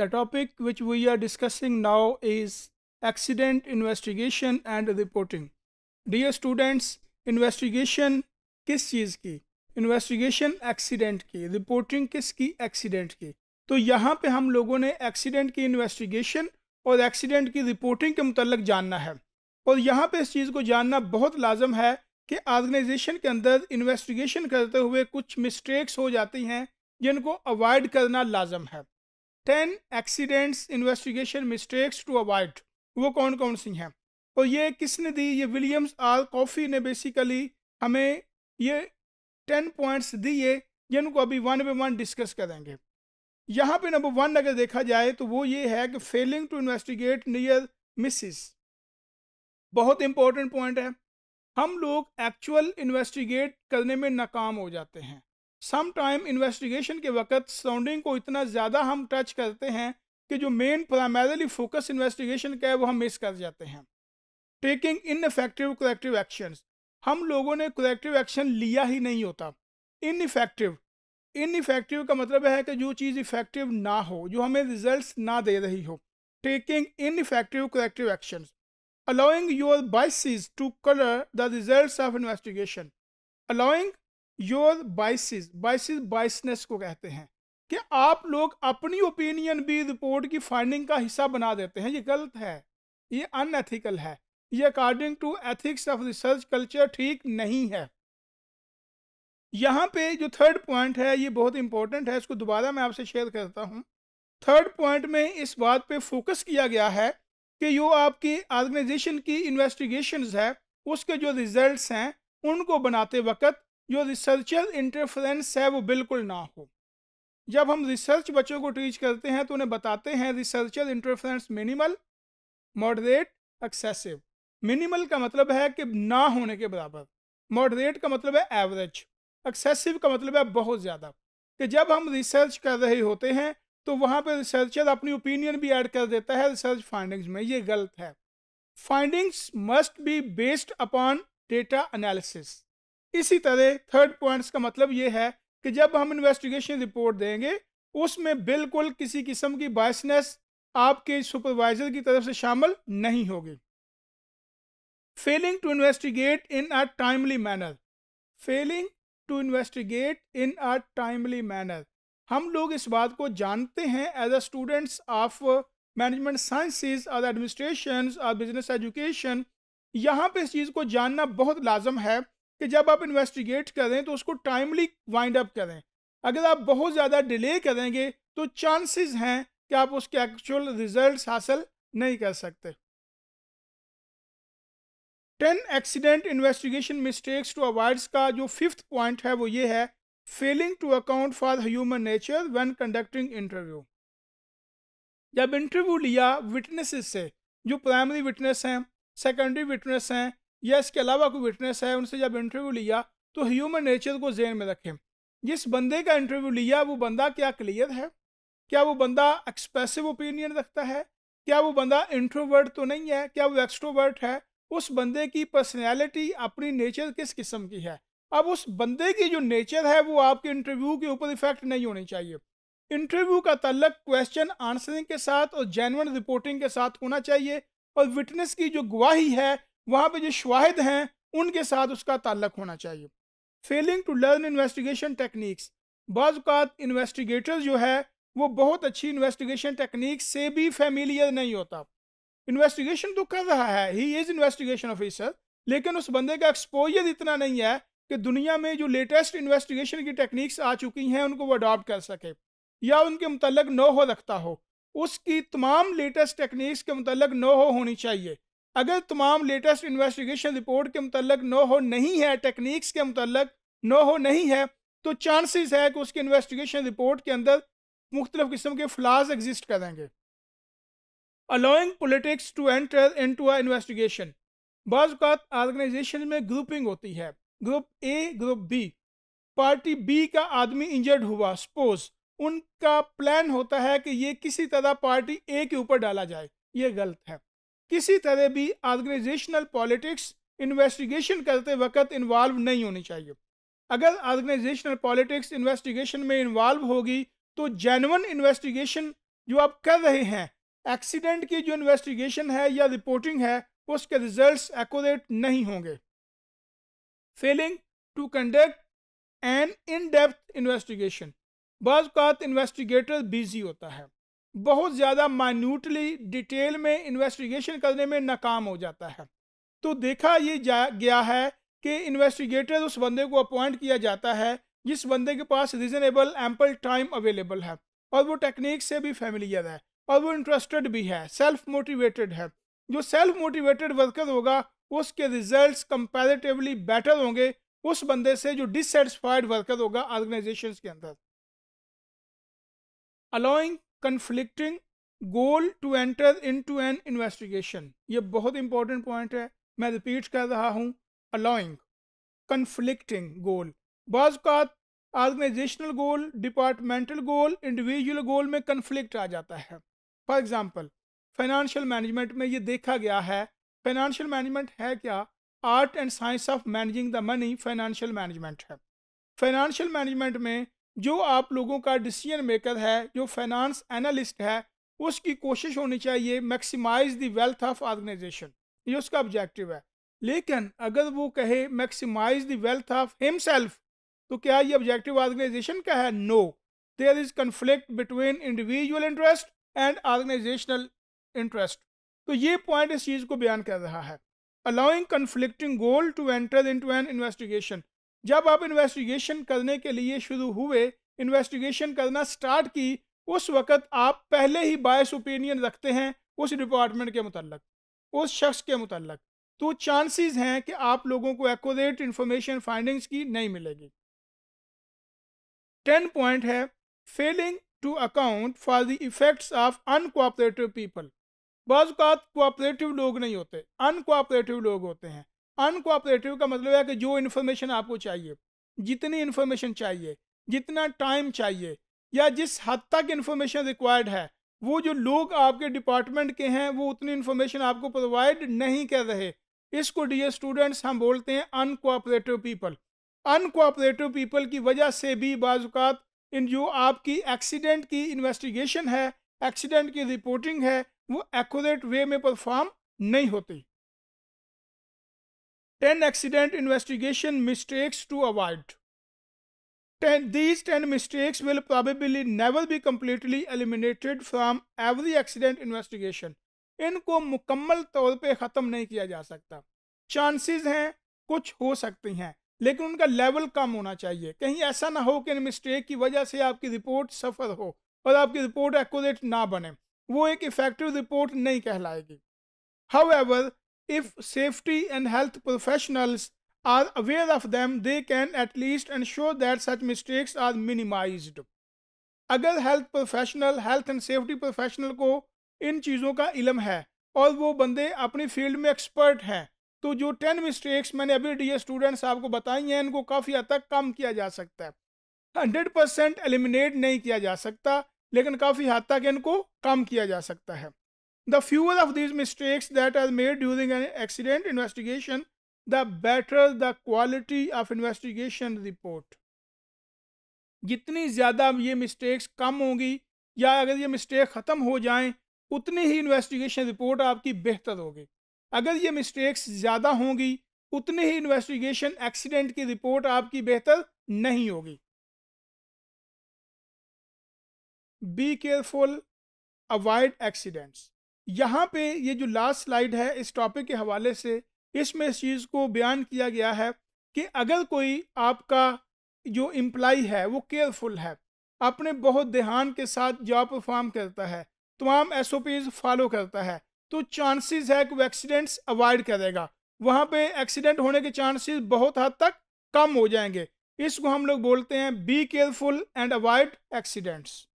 The topic which we are discussing now is accident investigation and reporting. Dear students, investigation किस चीज़ की investigation accident की रिपोर्टिंग किसकी एक्सीडेंट की तो यहाँ पे हम लोगों ने एक्सीडेंट की इन्वेस्टिगेशन और एक्सीडेंट की रिपोर्टिंग के मुतलक जानना है और यहाँ पे इस चीज़ को जानना बहुत लाजम है कि ऑर्गेनाइजेशन के अंदर इन्वेस्टिगेशन करते हुए कुछ मिस्टेक्स हो जाती हैं जिनको अवॉइड करना लाजम है ten accidents investigation mistakes to avoid वो कौन कौन सी हैं और तो ये किसने दी ये विलियम्स आल कॉफ़ी ने बेसिकली हमें ये टेन पॉइंट्स दिए जिनको अभी वन बाई वन डिस्कस करेंगे यहाँ पे नंबर वन अगर देखा जाए तो वो ये है कि failing to investigate near misses बहुत इंपॉर्टेंट पॉइंट है हम लोग एक्चुअल इन्वेस्टिगेट करने में नाकाम हो जाते हैं सम टाइम इन्वेस्टिगेशन के वक्त सराउंडिंग को इतना ज़्यादा हम टच करते हैं कि जो मेन प्राइमरली फोकस इन्वेस्टिगेशन का है वो हम मिस कर जाते हैं taking ineffective collective action हम लोगों ने कलेक्टिव एक्शन लिया ही नहीं होता इन इफेक्टिव इन इफेक्टिव का मतलब है कि जो चीज़ इफेक्टिव ना हो जो हमें रिजल्ट ना दे रही हो taking ineffective collective action allowing your biases to colour the result of investigation allowing your biases biases biasness को कहते हैं कि आप लोग अपनी ओपिनियन भी रिपोर्ट की फाइंडिंग का हिस्सा बना देते हैं ये गलत है ये अनएथिकल है ये according to ethics of research culture ठीक नहीं है यहाँ पे जो थर्ड पॉइंट है ये बहुत इंपॉर्टेंट है इसको दोबारा मैं आपसे शेयर करता हूँ थर्ड पॉइंट में इस बात पे फोकस किया गया है कि जो आपकी ऑर्गेनाइजेशन की इन्वेस्टिगेशन है उसके जो रिजल्ट्स हैं उनको बनाते वक्त जो रिसर्चर इंटरफ्रेंस है वो बिल्कुल ना हो जब हम रिसर्च बच्चों को टीच करते हैं तो उन्हें बताते हैं researcher interference minimal moderate excessive minimal का मतलब है कि ना होने के बराबर मॉडरेट का मतलब है एवरेज एक्सेसिव का मतलब है बहुत ज़्यादा कि जब हम रिसर्च कर रहे होते हैं तो वहाँ पर रिसर्चर अपनी ओपिनियन भी ऐड कर देता है रिसर्च फाइंडिंग्स में ये गलत है findings must be based upon data analysis इसी तरह थर्ड पॉइंट्स का मतलब ये है कि जब हम इन्वेस्टिगेशन रिपोर्ट देंगे उसमें बिल्कुल किसी किस्म की बायसनेस आपके सुपरवाइजर की तरफ से शामिल नहीं होगी failing to investigate in a timely manner failing to investigate in a timely manner हम लोग इस बात को जानते हैं as a students of management sciences और एडमिनिस्ट्रेशन और बिजनेस एजुकेशन यहाँ पे इस चीज़ को जानना बहुत लाजम है कि जब आप इन्वेस्टिगेट करें तो उसको टाइमली वाइंड अप करें अगर आप बहुत ज़्यादा डिले करेंगे तो चांसेस हैं कि आप उसके एक्चुअल रिजल्ट हासिल नहीं कर सकते ten accident investigation mistakes to avoids का जो फिफ्थ पॉइंट है वो ये है failing to account for human nature when conducting interview जब इंटरव्यू लिया विटनेसेस से जो प्राइमरी विटनेस हैं सेकेंडरी विटनेस हैं या इसके अलावा कोई विटनेस है उनसे जब इंटरव्यू लिया तो ह्यूमन नेचर को जेन में रखें जिस बंदे का इंटरव्यू लिया वो बंदा क्या क्लियर है क्या वो बंदा एक्सप्रेसिव ओपिनियन रखता है क्या वो बंदा इंट्रोवर्ट तो नहीं है क्या वो एक्सट्रोवर्ट है उस बंदे की पर्सनैलिटी अपनी नेचर किस किस्म की है अब उस बंदे की जो नेचर है वो आपके इंटरव्यू के ऊपर इफेक्ट नहीं होनी चाहिए इंटरव्यू का तल्लक क्वेश्चन आंसरिंग के साथ और जेनवन रिपोर्टिंग के साथ होना चाहिए और विटनेस की जो गवाही है वहाँ पे जो शवाहद हैं उनके साथ उसका ताल्लक होना चाहिए failing to learn investigation techniques बाज़ात इन्वेस्टिगेटर्स जो है वो बहुत अच्छी इन्वेस्टिगेशन टेक्निक से भी फेमिलियर नहीं होता इन्वेस्टिगेशन तो कर रहा है ही इज़ इन्वेस्टिगेशन ऑफिसर लेकिन उस बंदे का एक्सपोजर इतना नहीं है कि दुनिया में जो लेटेस्ट इन्वेस्टिगेशन की टेक्निक्स आ चुकी हैं उनको वो अडॉप्ट कर सके या उनके मतलब नो हो रखता हो उसकी तमाम लेटेस्ट टेक्निक्स के मुतल नो हो होनी चाहिए अगर तमाम लेटेस्ट इन्वेस्टिगेशन रिपोर्ट के मतलब नो हो नहीं है टेक्निक्स के मतलब नो हो नहीं है तो चांसेस है कि उसकी इन्वेस्टिगेशन रिपोर्ट के अंदर मुख्तलिफ़ किस्म के फ्लाज एग्जिस्ट करेंगे allowing politics to enter into investigation बाज़ात ऑर्गेनाइजेशन में ग्रुपिंग होती है group A group B party B का आदमी इंजर्ड हुआ सपोज उनका प्लान होता है कि ये किसी तरह पार्टी ए के ऊपर डाला जाए ये गलत है किसी तरह भी ऑर्गेनाइजेशनल पॉलिटिक्स इन्वेस्टिगेशन करते वक्त इन्वॉल्व नहीं होनी चाहिए अगर ऑर्गेनाइजेशनल पॉलिटिक्स इन्वेस्टिगेशन में इन्वॉल्व होगी तो जेनवन इन्वेस्टिगेशन जो आप कर रहे हैं एक्सीडेंट की जो इन्वेस्टिगेशन है या रिपोर्टिंग है उसके रिजल्ट एकोरेट नहीं होंगे failing to conduct an in depth investigation बाज़ात इन्वेस्टिगेटर बिजी होता है बहुत ज़्यादा माइन्यूटली डिटेल में इन्वेस्टिगेशन करने में नाकाम हो जाता है तो देखा ये जा गया है कि इन्वेस्टिगेटर उस बंदे को अपॉइंट किया जाता है जिस बंदे के पास रीजनेबल एम्पल टाइम अवेलेबल है और वो टेक्निक से भी फैमिलियर है और वो इंटरेस्टेड भी है सेल्फ मोटिवेटेड है जो सेल्फ मोटिवेटेड वर्कर होगा उसके रिजल्ट्स कंपैरेटिवली बेटर होंगे उस बंदे से जो डिससेटिस्फाइड वर्कर होगा ऑर्गेनाइजेशन के अंदर allowing conflicting goal to enter into an investigation ये बहुत इंपॉर्टेंट पॉइंट है मैं रिपीट कर रहा हूँ अलाउंग कन्फ्लिक्टिंग गोल बाज़ात organizational goal departmental goal individual goal में कन्फ्लिक्ट आ जाता है फॉर एग्ज़ाम्पल फाइनेंशियल मैनेजमेंट में ये देखा गया है फाइनेंशियल मैनेजमेंट है क्या art and science of managing the money financial management है फाइनेंशियल मैनेजमेंट में जो आप लोगों का डिसीजन मेकर है जो फाइनेंस एनालिस्ट है उसकी कोशिश होनी चाहिए maximize the wealth of organization ये उसका ऑब्जेक्टिव है लेकिन अगर वो कहे maximize the wealth of himself तो क्या ये ऑब्जेक्टिव ऑर्गेनाइजेशन का है no there is conflict between individual interest and organizational interest तो ये पॉइंट इस चीज़ को बयान कर रहा है allowing conflicting goal to enter into an investigation जब आप इन्वेस्टिगेशन करने के लिए शुरू हुए इन्वेस्टिगेशन करना स्टार्ट की उस वक़्त आप पहले ही बायस ओपिनियन रखते हैं उस डिपार्टमेंट के मतलब उस शख्स के मतलब तो चांसेस हैं कि आप लोगों को एकोरेट इन्फॉर्मेशन फाइंडिंग्स की नहीं मिलेगी टेन पॉइंट है failing to account for the effects of uncooperative people बाज़ात कोऑपरेटिव लोग नहीं होते अनकोऑपरेटिव लोग होते हैं अनकोऑपरेटिव का मतलब है कि जो इन्फॉर्मेशन आपको चाहिए जितनी इन्फॉर्मेशन चाहिए जितना टाइम चाहिए या जिस हद तक इन्फॉर्मेशन रिक्वायर्ड है वो जो लोग आपके डिपार्टमेंट के हैं वो उतनी इन्फॉर्मेशन आपको प्रोवाइड नहीं कर रहे इसको डियर स्टूडेंट्स हम बोलते हैं अनकोऑपरेटिव पीपल अनकोऑपरेटिव पीपल की वजह से भी बाजुकात इन जो आपकी एक्सीडेंट की इन्वेस्टिगेशन है एक्सीडेंट की रिपोर्टिंग है वो एक्यूरेट वे में परफॉर्म नहीं होती 10 accident investigation mistakes to avoid 10 these 10 mistakes will probably never be completely eliminated from every accident investigation इनको मुकम्मल तौर पे ख़त्म नहीं किया जा सकता चांसेस हैं कुछ हो सकती हैं लेकिन उनका लेवल कम होना चाहिए कहीं ऐसा ना हो कि इन मिस्टेक की वजह से आपकी रिपोर्ट सफ़र हो और आपकी रिपोर्ट एक्यूरेट ना बने वो एक इफ़ेक्टिव रिपोर्ट नहीं कहलाएगी however If safety and health professionals are aware of them, they can at least ensure that such mistakes are minimized. अगर health professional health and safety professional को इन चीज़ों का इलम है और वो बंदे अपनी फील्ड में एक्सपर्ट हैं तो जो टेन मिस्टेक्स मैंने अभी डी स्टूडेंट्स आपको बताई हैं इनको काफ़ी हद तक कम किया जा सकता है हंड्रेड परसेंट एलिमिनेट नहीं किया जा सकता लेकिन काफ़ी हद तक इनको कम किया जा सकता है The fewer of these mistakes that are made during an accident investigation, the better the quality of investigation report. जितनी ज़्यादा ये मिस्टेक्स कम होंगी या अगर ये मिस्टेक ख़त्म हो जाएं उतनी ही इन्वेस्टिगेशन रिपोर्ट आपकी बेहतर होगी अगर ये मिस्टेक्स ज़्यादा होंगी उतनी ही इन्वेस्टिगेशन एक्सीडेंट की रिपोर्ट आपकी बेहतर नहीं होगी बी केयरफुल अवॉइड एक्सीडेंट्स यहाँ पे ये जो लास्ट स्लाइड है इस टॉपिक के हवाले से इसमें इस चीज़ को बयान किया गया है कि अगर कोई आपका जो एम्प्लाई है वो केयरफुल है अपने बहुत ध्यान के साथ जॉब परफॉर्म करता है तमाम एस फॉलो करता है तो चांसेस है कि वो एक्सीडेंट्स अवॉइड करेगा वहाँ पे एक्सीडेंट होने के चांसेस बहुत हद तक कम हो जाएंगे इसको हम लोग बोलते हैं be careful and avoid accidents